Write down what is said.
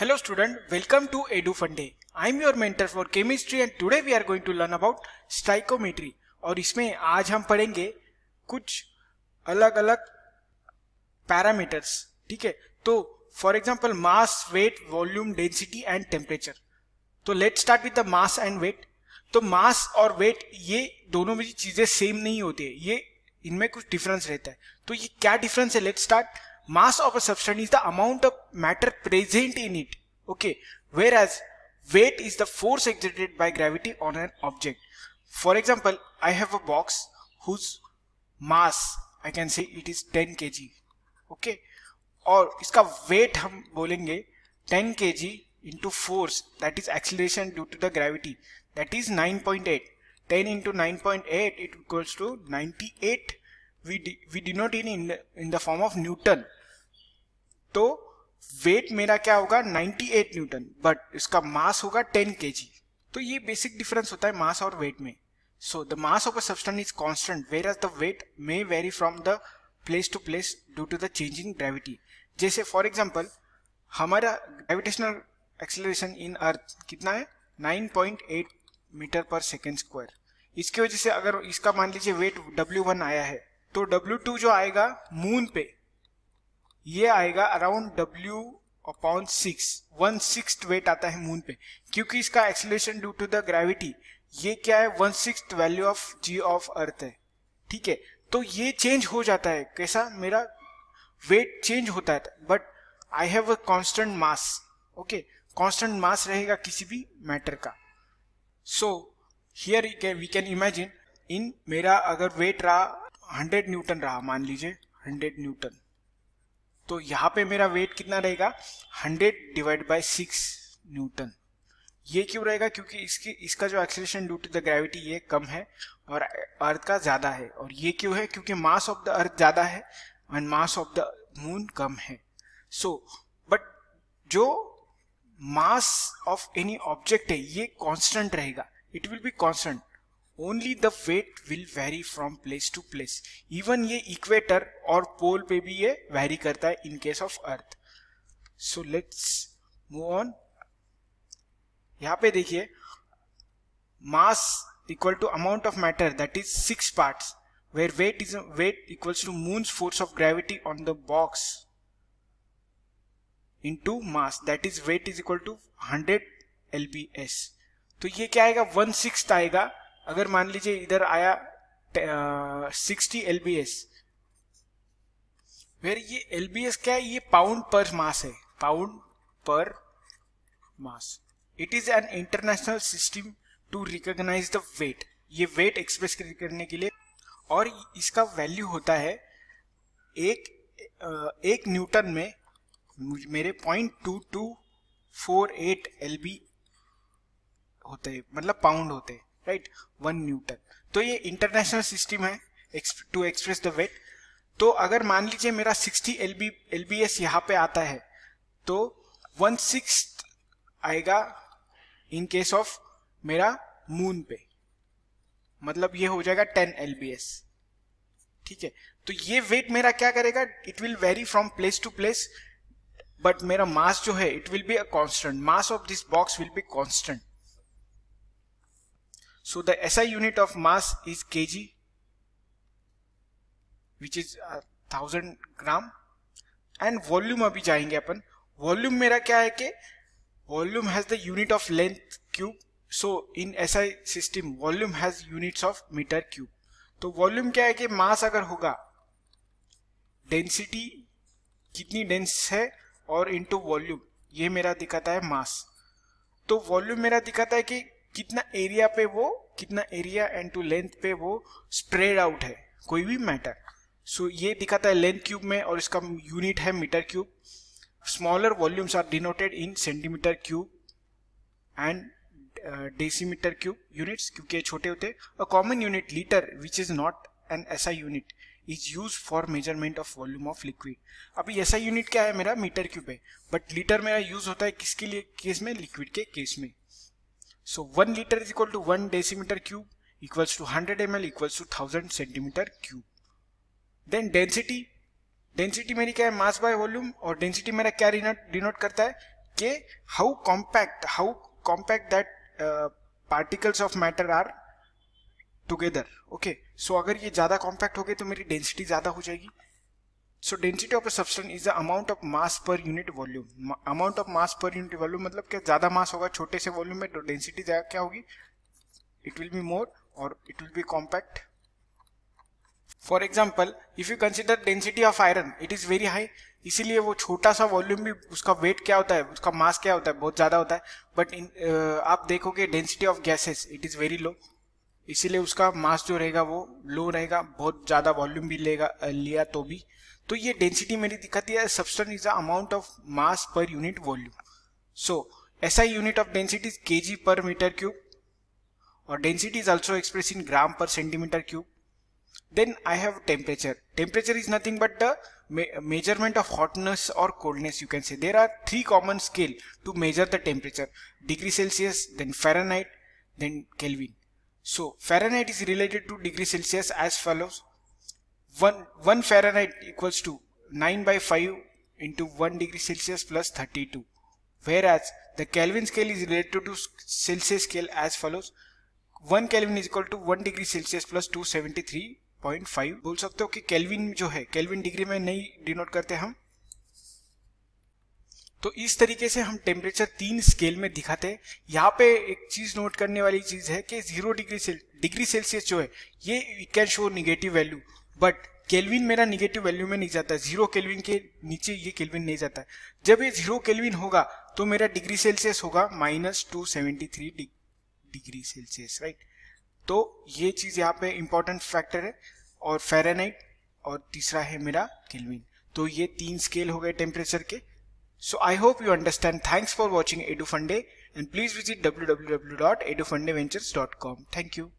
Hello student, welcome to Edu Funday. I'm your mentor for chemistry and today we are going to learn about स्ट्राइकोमेट्री और इसमें आज हम पढ़ेंगे कुछ अलग अलग पैरामीटर्स ठीक है तो for example mass weight volume density and temperature तो let start with the mass and weight तो मास और वेट ये दोनों में चीजें सेम नहीं होती है ये इनमें कुछ डिफरेंस रहता है तो ये क्या डिफरेंस है let start mass of a substance is the amount of matter present in it okay whereas weight is the force exerted by gravity on an object for example i have a box whose mass i can say it is 10 kg okay और weight weight हम बोलेंगे 10 kg into force that is acceleration due to the gravity that is 9.8 10 into 9.8 it equals to 98 we, de we denote in, in in the form of newton तो weight मेरा क्या होगा 98 Newton but इसका मास होगा 10 के तो ये बेसिक डिफरेंस होता है मास और वेट में so the mass of a substance is constant whereas the weight may vary from the place to place due to the change gravity जैसे फॉर एग्जांपल हमारा ग्रेविटेशनल एक्सेलरेशन इन अर्थ कितना है 9.8 metre पर second square इसकी वजह से अगर इसका मान लीजिए वेट डब्ल्यू आया है तो W2 जो आएगा मून पे ये आएगा around W upon six one six weight आता है मून पे क्योंकि इसका acceleration due to the gravity ये क्या है one six value of G of earth है ठीक है तो ये चेंज हो जाता है कैसा मेरा वेट चेंज होता है but I have a constant mass okay constant mass रहेगा किसी भी मैटर का so here we can imagine in मेरा अगर वेट रहा हंड्रेड न्यूटन रहा मान लीजिए हंड्रेड न्यूटन तो यहाँ पे मेरा वेट कितना रहेगा 100 डिवाइड बाय 6 न्यूटन ये क्यों रहेगा क्योंकि इसकी इसका जो acceleration due to the gravity ये कम है और अर्थ का ज़्यादा है और ये क्यों है क्योंकि मास ऑफ द अर्थ ज़्यादा है and mass of the moon कम है सो so, बट जो मास ऑफ एनी ऑब्जेक्ट है ये कॉन्स्टेंट रहेगा it will be constant only the weight will vary from place to place even ये इक्वेटर और पोल पे भी ये वेरी करता है in case of earth so let's move on यहां पे देखिए mass equal to amount of matter that is six parts weight equals to moon force of gravity on the box in to mass that is weight is equal to hundred L B S तो ये क्या आएगा one six आएगा अगर मान लीजिए इधर आया सिक्सटी एल बी एस फिर ये एल बी एस क्या है ये पाउंड पर मास है pound per mass it is an international system to recognise the weight ये वेट एक्सप्रेस करने के लिए और इसका वैल्यू होता है एक एक न्यूटन में मेरे point two two four eight L B होते मतलब पाउंड होते हैं राइट वन न्यूटन तो ये इंटरनेशनल सिस्टम है टू एक्सप्रेस द वेट तो अगर मान लीजिए मेरा 60 L B L B S यहाँ पे आता है तो वन सिक्स आएगा इन केस ऑफ मेरा मून पे मतलब ये हो जाएगा 10 एल बी एस ठीक है तो ये वेट मेरा क्या करेगा it will vary from place to place but मेरा मास जो है it will be a constant mass of this box will be constant So the SI unit of mass is kg, which is thousand gram and volume अभी जाएंगे अपन volume मेरा क्या है कि volume has the unit of length cube so in SI system volume has units of metre cube तो volume क्या है कि मास अगर होगा डेंसिटी कितनी डेंस है और इनटू वॉल्यूम ये मेरा दिखाता है मास तो वॉल्यूम मेरा दिखाता है कि कितना एरिया पे वो कितना एरिया एंड टू लेंथ पे वो स्प्रेड आउट है कोई भी मैटर सो so, ये दिखाता है लेंथ क्यूब में और इसका यूनिट है metre cube smaller volumes are denoted in centimetre cube and decimetre cube units क्योंकि ये छोटे होते a common unit litre which is not an SI unit is use for measurement of volume of liquid अभी SI unit क्या है मेरा metre cube है but litre मेरा यूज होता है किसके लिए केस में लिक्विड के केस में So 1 liter is equal to 1 decimeter cube equals to 100 ml equals to 1000 centimeter cube. Then density. Density मेरी क्या है मास बाय वॉल्यूम और डेंसिटी मेरा क्या डिनोट करता है कि how compact how compact that particles of matter are together okay so अगर ये ज़्यादा कॉम्पैक्ट हो गए तो मेरी डेंसिटी ज़्यादा हो जाएगी so density of a substance is the amount of mass per unit volume amount of mass per unit volume मतलब क्या ज्यादा मास होगा छोटे से वॉल्यूम में तो डेंसिटी क्या होगी इट विल बी मोर और it will be compact for example if you consider density of iron it is very high इसीलिए वो छोटा सा वॉल्यूम भी उसका वेट क्या होता है उसका मास क्या होता है बहुत ज्यादा होता है बट uh, आप देखोगे density of gases it is very low इसीलिए उसका मास जो रहेगा वो लो रहेगा बहुत ज्यादा वॉल्यूम भी लेगा लिया तो भी तो ये डेंसिटी मेरी दिखाती है substance is amount of mass per unit volume so ऐसा unit of density is K per metre cube और density is also express in gram per centimetre cube then I have temperature temperature is nothing but the measurement of hotness और coldness you can say there are three common scale to measure the temperature degree Celsius then Fahrenheit then Kelvin so Fahrenheit is related to degree Celsius as follows 1 1 Fahrenheit equals to 9 by 5 into 1 degree Celsius plus 32 whereas the Kelvin scale is related to Celsius scale as follows 1 Kelvin is equal to 1 degree Celsius plus 273.5 बोल सकते हो कि Kelvin जो है Kelvin degree में नहीं denote करते हम तो इस तरीके से हम temperature तीन scale में दिखाते हैं यहाँ पे एक चीज नोट करने वाली चीज है कि 0 degree Celsius, डिग्री सेल्सियस जो है ये can show negative value. But Kelvin मेरा निगेटिव वैल्यू में नहीं जाता जीरो केल्विन के नीचे ये केल्विन नहीं जाता है जब ये जीरो केल्विन होगा तो मेरा डिग्री सेल्सियस होगा minus two seventy three degree Celsius right तो ये चीज यहाँ पे इंपॉर्टेंट फैक्टर है और फेरानाइट और तीसरा है मेरा केल्विन तो ये तीन स्केल हो गए टेम्परेचर के so I hope you understand thanks for watching Edu Fundae and please visit W W W dot Edu Fundae ventures dot com thank you